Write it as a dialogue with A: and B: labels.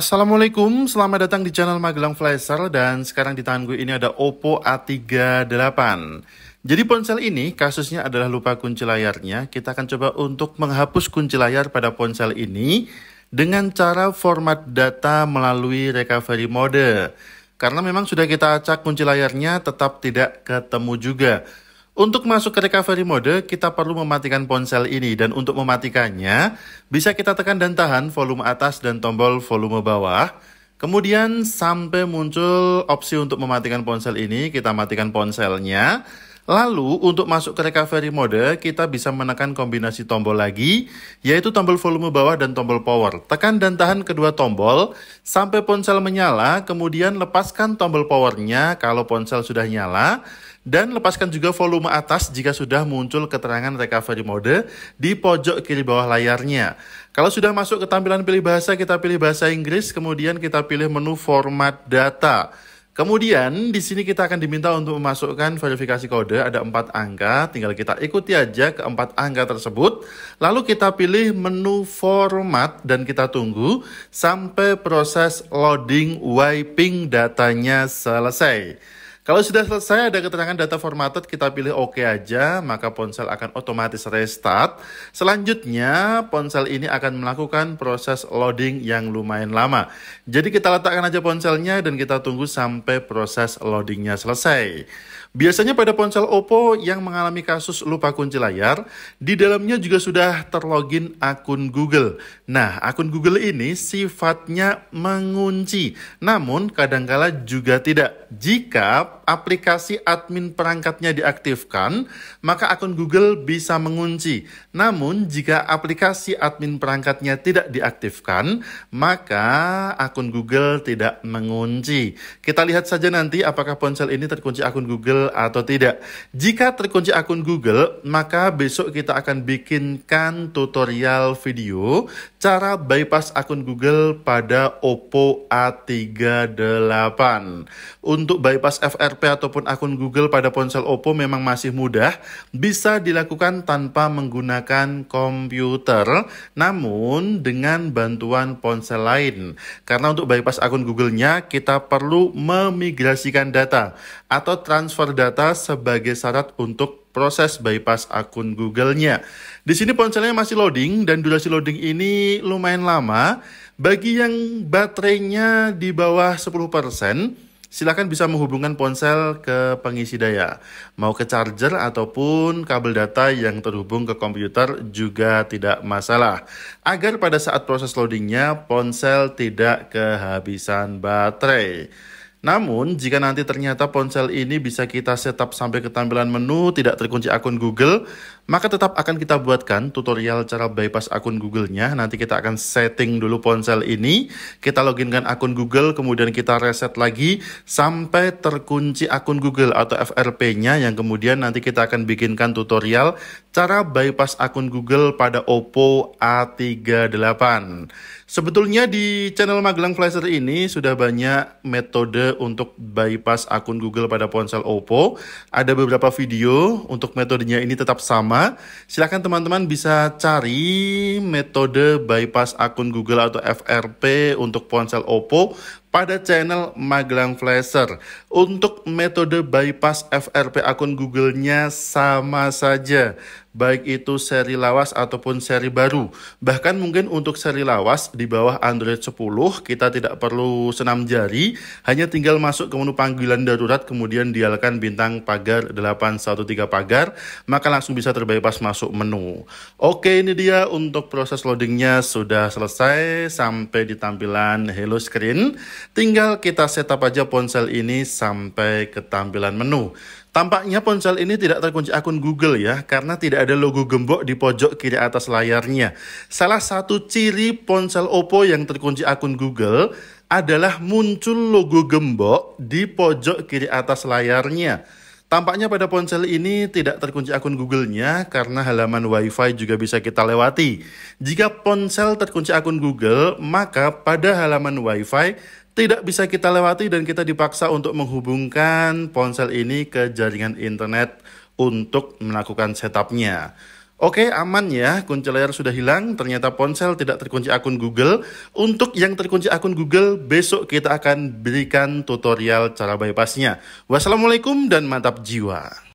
A: Assalamualaikum, selamat datang di channel Magelang Flasher dan sekarang di tangan gue ini ada Oppo A38. Jadi ponsel ini kasusnya adalah lupa kunci layarnya. Kita akan coba untuk menghapus kunci layar pada ponsel ini dengan cara format data melalui recovery mode. Karena memang sudah kita acak kunci layarnya tetap tidak ketemu juga. Untuk masuk ke recovery mode, kita perlu mematikan ponsel ini dan untuk mematikannya, bisa kita tekan dan tahan volume atas dan tombol volume bawah. Kemudian sampai muncul opsi untuk mematikan ponsel ini, kita matikan ponselnya. Lalu untuk masuk ke recovery mode, kita bisa menekan kombinasi tombol lagi, yaitu tombol volume bawah dan tombol power. Tekan dan tahan kedua tombol sampai ponsel menyala, kemudian lepaskan tombol powernya kalau ponsel sudah nyala, dan lepaskan juga volume atas jika sudah muncul keterangan recovery mode di pojok kiri bawah layarnya. Kalau sudah masuk ke tampilan pilih bahasa, kita pilih bahasa Inggris, kemudian kita pilih menu format data. Kemudian di sini kita akan diminta untuk memasukkan verifikasi kode ada empat angka, tinggal kita ikuti aja ke empat angka tersebut. Lalu kita pilih menu format dan kita tunggu sampai proses loading wiping datanya selesai. Kalau sudah selesai ada keterangan data formatted, kita pilih OK aja, maka ponsel akan otomatis restart. Selanjutnya, ponsel ini akan melakukan proses loading yang lumayan lama. Jadi kita letakkan aja ponselnya dan kita tunggu sampai proses loadingnya selesai. Biasanya pada ponsel Oppo yang mengalami kasus lupa kunci layar, di dalamnya juga sudah terlogin akun Google. Nah, akun Google ini sifatnya mengunci, namun kadangkala juga tidak jika aplikasi admin perangkatnya diaktifkan, maka akun Google bisa mengunci. Namun, jika aplikasi admin perangkatnya tidak diaktifkan, maka akun Google tidak mengunci. Kita lihat saja nanti apakah ponsel ini terkunci akun Google atau tidak. Jika terkunci akun Google, maka besok kita akan bikinkan tutorial video cara bypass akun Google pada Oppo A38. Untuk bypass FRP. HP ataupun akun Google pada ponsel Oppo memang masih mudah, bisa dilakukan tanpa menggunakan komputer, namun dengan bantuan ponsel lain. Karena untuk bypass akun Google-nya, kita perlu memigrasikan data atau transfer data sebagai syarat untuk proses bypass akun Google-nya. Di sini ponselnya masih loading dan durasi loading ini lumayan lama. Bagi yang baterainya di bawah 10%, silakan bisa menghubungkan ponsel ke pengisi daya. Mau ke charger ataupun kabel data yang terhubung ke komputer juga tidak masalah. Agar pada saat proses loadingnya, ponsel tidak kehabisan baterai. Namun, jika nanti ternyata ponsel ini bisa kita setup sampai ke tampilan menu, tidak terkunci akun Google, maka tetap akan kita buatkan tutorial cara bypass akun Google-nya. Nanti kita akan setting dulu ponsel ini, kita loginkan akun Google, kemudian kita reset lagi sampai terkunci akun Google atau FRP-nya yang kemudian nanti kita akan bikinkan tutorial cara bypass akun Google pada Oppo A38. Sebetulnya di channel Magelang Flasher ini sudah banyak metode untuk bypass akun Google pada ponsel Oppo. Ada beberapa video untuk metodenya ini tetap sama silahkan teman-teman bisa cari metode bypass akun Google atau FRP untuk ponsel Oppo pada channel Magelang Flasher. Untuk metode bypass FRP akun Google-nya sama saja baik itu seri lawas ataupun seri baru. Bahkan mungkin untuk seri lawas di bawah Android 10 kita tidak perlu senam jari, hanya tinggal masuk ke menu panggilan darurat kemudian dialkan bintang pagar 813 pagar, maka langsung bisa terbebas masuk menu. Oke, ini dia untuk proses loadingnya sudah selesai sampai di tampilan Hello Screen. Tinggal kita setup aja ponsel ini sampai ke tampilan menu. Tampaknya ponsel ini tidak terkunci akun Google ya, karena tidak ada logo gembok di pojok kiri atas layarnya. Salah satu ciri ponsel Oppo yang terkunci akun Google adalah muncul logo gembok di pojok kiri atas layarnya. Tampaknya pada ponsel ini tidak terkunci akun Google-nya karena halaman Wi-Fi juga bisa kita lewati. Jika ponsel terkunci akun Google, maka pada halaman Wi-Fi tidak bisa kita lewati dan kita dipaksa untuk menghubungkan ponsel ini ke jaringan internet untuk melakukan setupnya. Oke, aman ya. Kunci layar sudah hilang. Ternyata ponsel tidak terkunci akun Google. Untuk yang terkunci akun Google, besok kita akan berikan tutorial cara bypassnya. Wassalamualaikum dan mantap jiwa.